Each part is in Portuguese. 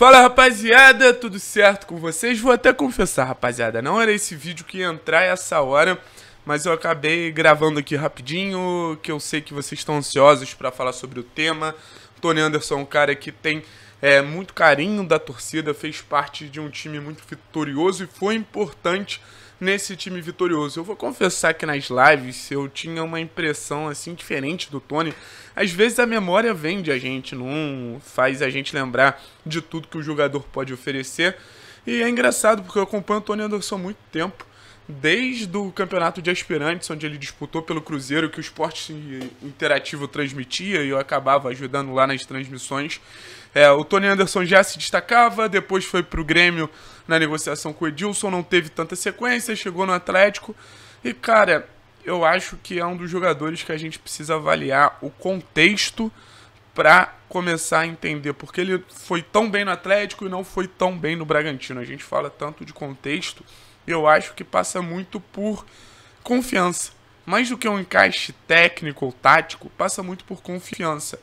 Fala rapaziada, tudo certo com vocês? Vou até confessar, rapaziada, não era esse vídeo que ia entrar essa hora, mas eu acabei gravando aqui rapidinho, que eu sei que vocês estão ansiosos para falar sobre o tema. Tony Anderson é um cara que tem é, muito carinho da torcida, fez parte de um time muito vitorioso e foi importante nesse time vitorioso. Eu vou confessar que nas lives eu tinha uma impressão assim diferente do Tony. Às vezes a memória vende a gente, não faz a gente lembrar de tudo que o jogador pode oferecer. E é engraçado porque eu acompanho o Tony Anderson há muito tempo desde o campeonato de aspirantes, onde ele disputou pelo Cruzeiro, que o esporte interativo transmitia e eu acabava ajudando lá nas transmissões. É, o Tony Anderson já se destacava, depois foi para o Grêmio na negociação com o Edilson, não teve tanta sequência, chegou no Atlético. E, cara, eu acho que é um dos jogadores que a gente precisa avaliar o contexto para começar a entender porque ele foi tão bem no Atlético e não foi tão bem no Bragantino. A gente fala tanto de contexto eu acho que passa muito por confiança. Mais do que um encaixe técnico ou tático, passa muito por confiança.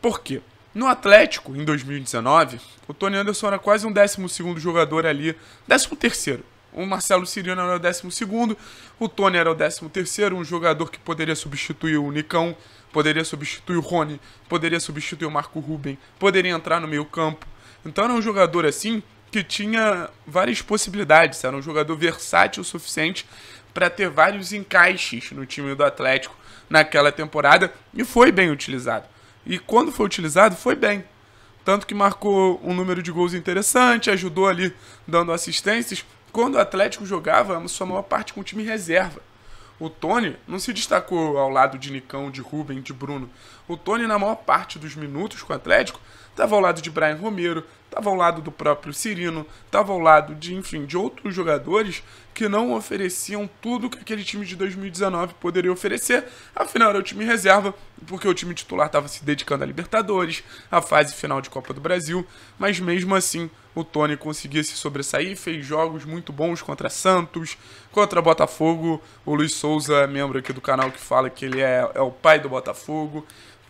Por quê? No Atlético, em 2019, o Tony Anderson era quase um 12 jogador ali, 13. O Marcelo Cirino era o 12, o Tony era o 13, um jogador que poderia substituir o Nicão, poderia substituir o Rony, poderia substituir o Marco Ruben, poderia entrar no meio-campo. Então era um jogador assim que tinha várias possibilidades, era um jogador versátil o suficiente para ter vários encaixes no time do Atlético naquela temporada e foi bem utilizado. E quando foi utilizado, foi bem. Tanto que marcou um número de gols interessante, ajudou ali dando assistências. Quando o Atlético jogava, a sua maior parte com o time reserva. O Tony não se destacou ao lado de Nicão, de Rubem, de Bruno. O Tony, na maior parte dos minutos com o Atlético, estava ao lado de Brian Romero, estava ao lado do próprio Cirino, estava ao lado de, enfim, de outros jogadores que não ofereciam tudo que aquele time de 2019 poderia oferecer. Afinal, era o time reserva, porque o time titular estava se dedicando a Libertadores, a fase final de Copa do Brasil, mas mesmo assim o Tony conseguia se sobressair, fez jogos muito bons contra Santos, contra Botafogo. O Luiz Souza, membro aqui do canal, que fala que ele é, é o pai do Botafogo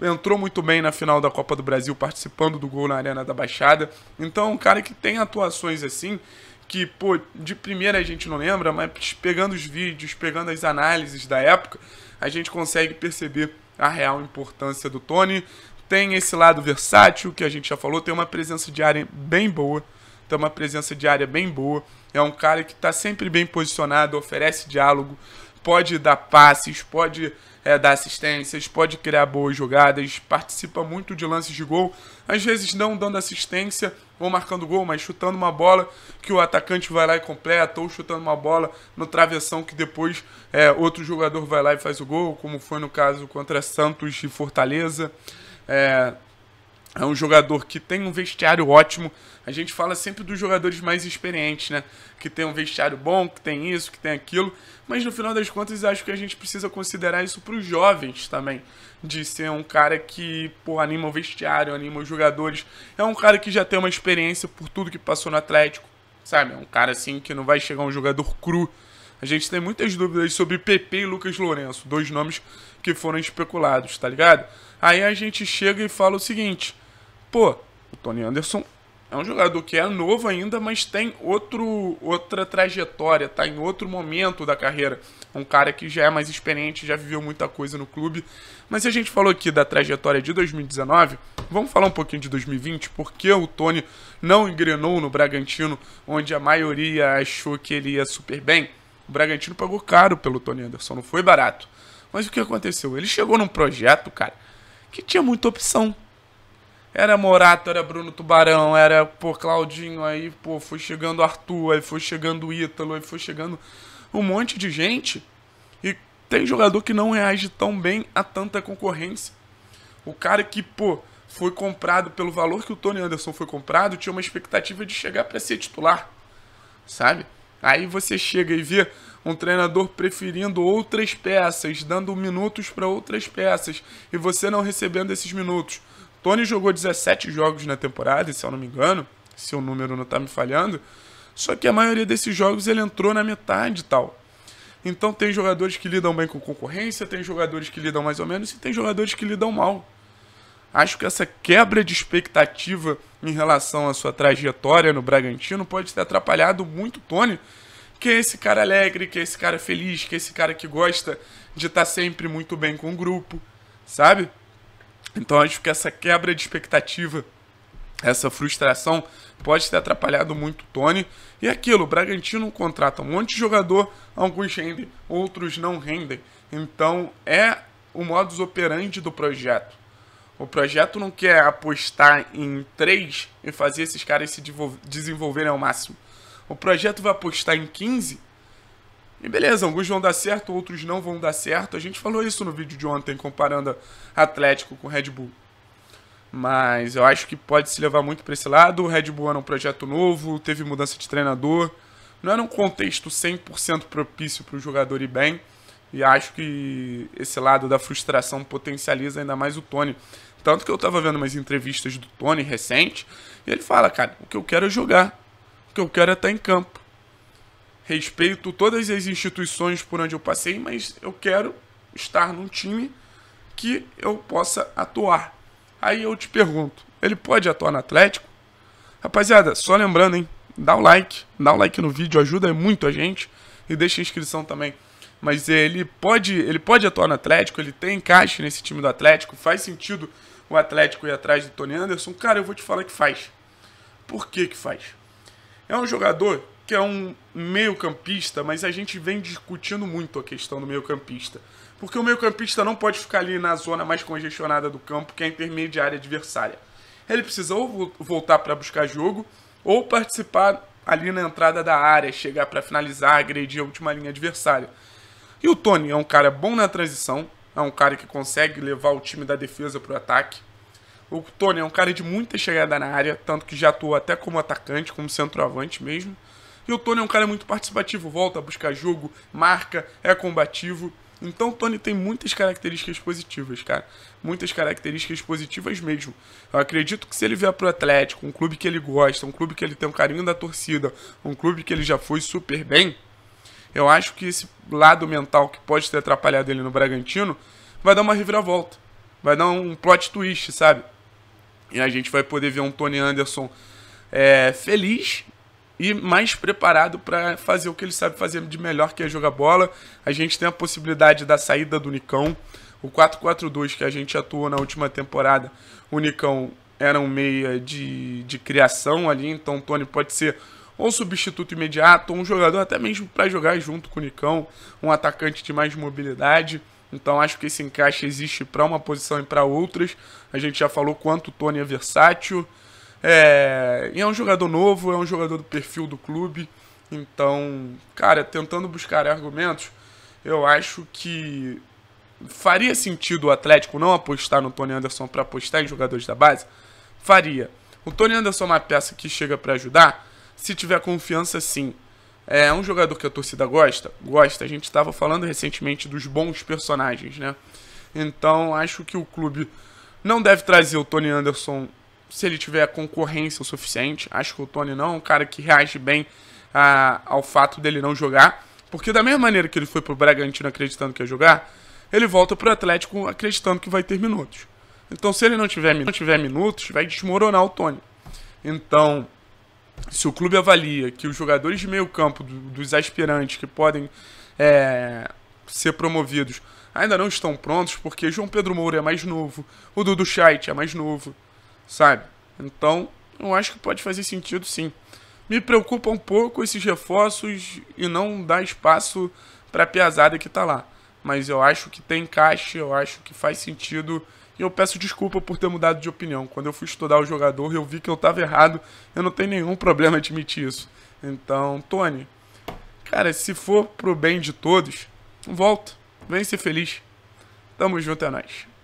entrou muito bem na final da Copa do Brasil, participando do gol na Arena da Baixada. Então, um cara que tem atuações assim, que, pô, de primeira a gente não lembra, mas pegando os vídeos, pegando as análises da época, a gente consegue perceber a real importância do Tony. Tem esse lado versátil que a gente já falou, tem uma presença de área bem boa, tem uma presença de área bem boa. É um cara que está sempre bem posicionado, oferece diálogo, pode dar passes, pode é, dá assistências, pode criar boas jogadas, participa muito de lances de gol, às vezes não dando assistência ou marcando gol, mas chutando uma bola que o atacante vai lá e completa, ou chutando uma bola no travessão que depois é, outro jogador vai lá e faz o gol, como foi no caso contra Santos e Fortaleza. É, é um jogador que tem um vestiário ótimo. A gente fala sempre dos jogadores mais experientes, né? Que tem um vestiário bom, que tem isso, que tem aquilo. Mas no final das contas, acho que a gente precisa considerar isso para os jovens também. De ser um cara que pô, anima o vestiário, anima os jogadores. É um cara que já tem uma experiência por tudo que passou no Atlético, sabe? É um cara assim que não vai chegar um jogador cru a gente tem muitas dúvidas sobre PP e Lucas Lourenço, dois nomes que foram especulados, tá ligado? Aí a gente chega e fala o seguinte: pô, o Tony Anderson é um jogador que é novo ainda, mas tem outro, outra trajetória, tá em outro momento da carreira. Um cara que já é mais experiente, já viveu muita coisa no clube. Mas se a gente falou aqui da trajetória de 2019, vamos falar um pouquinho de 2020, porque o Tony não engrenou no Bragantino, onde a maioria achou que ele ia super bem. O Bragantino pagou caro pelo Tony Anderson, não foi barato. Mas o que aconteceu? Ele chegou num projeto, cara, que tinha muita opção. Era Morato, era Bruno Tubarão, era, pô, Claudinho, aí, pô, foi chegando Arthur, aí foi chegando Ítalo, aí foi chegando um monte de gente. E tem jogador que não reage tão bem a tanta concorrência. O cara que, pô, foi comprado pelo valor que o Tony Anderson foi comprado, tinha uma expectativa de chegar para ser titular, sabe? Aí você chega e vê um treinador preferindo outras peças, dando minutos para outras peças e você não recebendo esses minutos. Tony jogou 17 jogos na temporada, se eu não me engano, se o número não está me falhando. Só que a maioria desses jogos ele entrou na metade e tal. Então tem jogadores que lidam bem com concorrência, tem jogadores que lidam mais ou menos e tem jogadores que lidam mal. Acho que essa quebra de expectativa em relação à sua trajetória no Bragantino pode ter atrapalhado muito o Tony, que é esse cara alegre, que é esse cara feliz, que é esse cara que gosta de estar sempre muito bem com o grupo, sabe? Então acho que essa quebra de expectativa, essa frustração pode ter atrapalhado muito o Tony. E é aquilo, o Bragantino contrata um monte de jogador, alguns rendem, outros não rendem. Então é o modus operandi do projeto. O projeto não quer apostar em três e fazer esses caras se desenvolverem ao máximo. O projeto vai apostar em 15 e beleza, alguns vão dar certo, outros não vão dar certo. A gente falou isso no vídeo de ontem, comparando Atlético com Red Bull. Mas eu acho que pode se levar muito para esse lado. O Red Bull era um projeto novo, teve mudança de treinador. Não era um contexto 100% propício para o jogador ir bem. E acho que esse lado da frustração potencializa ainda mais o Tony. Tanto que eu tava vendo umas entrevistas do Tony recente, e ele fala, cara, o que eu quero é jogar. O que eu quero é estar tá em campo. Respeito todas as instituições por onde eu passei, mas eu quero estar num time que eu possa atuar. Aí eu te pergunto, ele pode atuar no Atlético? Rapaziada, só lembrando, hein? Dá o um like, dá o um like no vídeo, ajuda muito a gente e deixa a inscrição também mas ele pode, ele pode atuar no Atlético, ele tem encaixe nesse time do Atlético, faz sentido o Atlético ir atrás do Tony Anderson? Cara, eu vou te falar que faz. Por que que faz? É um jogador que é um meio-campista, mas a gente vem discutindo muito a questão do meio-campista. Porque o meio-campista não pode ficar ali na zona mais congestionada do campo, que é a intermediária adversária. Ele precisa ou voltar para buscar jogo, ou participar ali na entrada da área, chegar para finalizar, agredir a última linha adversária. E o Tony é um cara bom na transição, é um cara que consegue levar o time da defesa para o ataque. O Tony é um cara de muita chegada na área, tanto que já atuou até como atacante, como centroavante mesmo. E o Tony é um cara muito participativo, volta a buscar jogo, marca, é combativo. Então o Tony tem muitas características positivas, cara. Muitas características positivas mesmo. Eu acredito que se ele vier pro Atlético, um clube que ele gosta, um clube que ele tem um carinho da torcida, um clube que ele já foi super bem, eu acho que esse lado mental que pode ter atrapalhado ele no Bragantino vai dar uma reviravolta. Vai dar um plot twist, sabe? E a gente vai poder ver um Tony Anderson é, feliz e mais preparado para fazer o que ele sabe fazer de melhor, que é jogar bola. A gente tem a possibilidade da saída do Nicão. O 4-4-2 que a gente atuou na última temporada, o Nicão era um meia de, de criação ali, então o Tony pode ser ou um substituto imediato, ou um jogador até mesmo para jogar junto com o Nicão, um atacante de mais mobilidade. Então acho que esse encaixe existe para uma posição e para outras. A gente já falou quanto o Tony é versátil. É... E é um jogador novo, é um jogador do perfil do clube. Então, cara, tentando buscar argumentos, eu acho que faria sentido o Atlético não apostar no Tony Anderson para apostar em jogadores da base? Faria. O Tony Anderson é uma peça que chega para ajudar, se tiver confiança, sim. É um jogador que a torcida gosta? Gosta. A gente estava falando recentemente dos bons personagens, né? Então, acho que o clube não deve trazer o Tony Anderson se ele tiver concorrência o suficiente. Acho que o Tony não é um cara que reage bem a, ao fato dele não jogar. Porque da mesma maneira que ele foi pro Bragantino acreditando que ia jogar, ele volta pro Atlético acreditando que vai ter minutos. Então se ele não tiver, não tiver minutos, vai desmoronar o Tony. Então, se o clube avalia que os jogadores de meio campo, do, dos aspirantes que podem é, ser promovidos, ainda não estão prontos, porque João Pedro Moura é mais novo, o Dudu Scheidt é mais novo, sabe? Então, eu acho que pode fazer sentido sim. Me preocupa um pouco esses reforços e não dar espaço para a piazada que está lá mas eu acho que tem encaixe, eu acho que faz sentido. E eu peço desculpa por ter mudado de opinião. Quando eu fui estudar o jogador, eu vi que eu estava errado. Eu não tenho nenhum problema em admitir isso. Então, Tony, cara, se for pro bem de todos, volta. Vem ser feliz. Tamo junto, é nóis.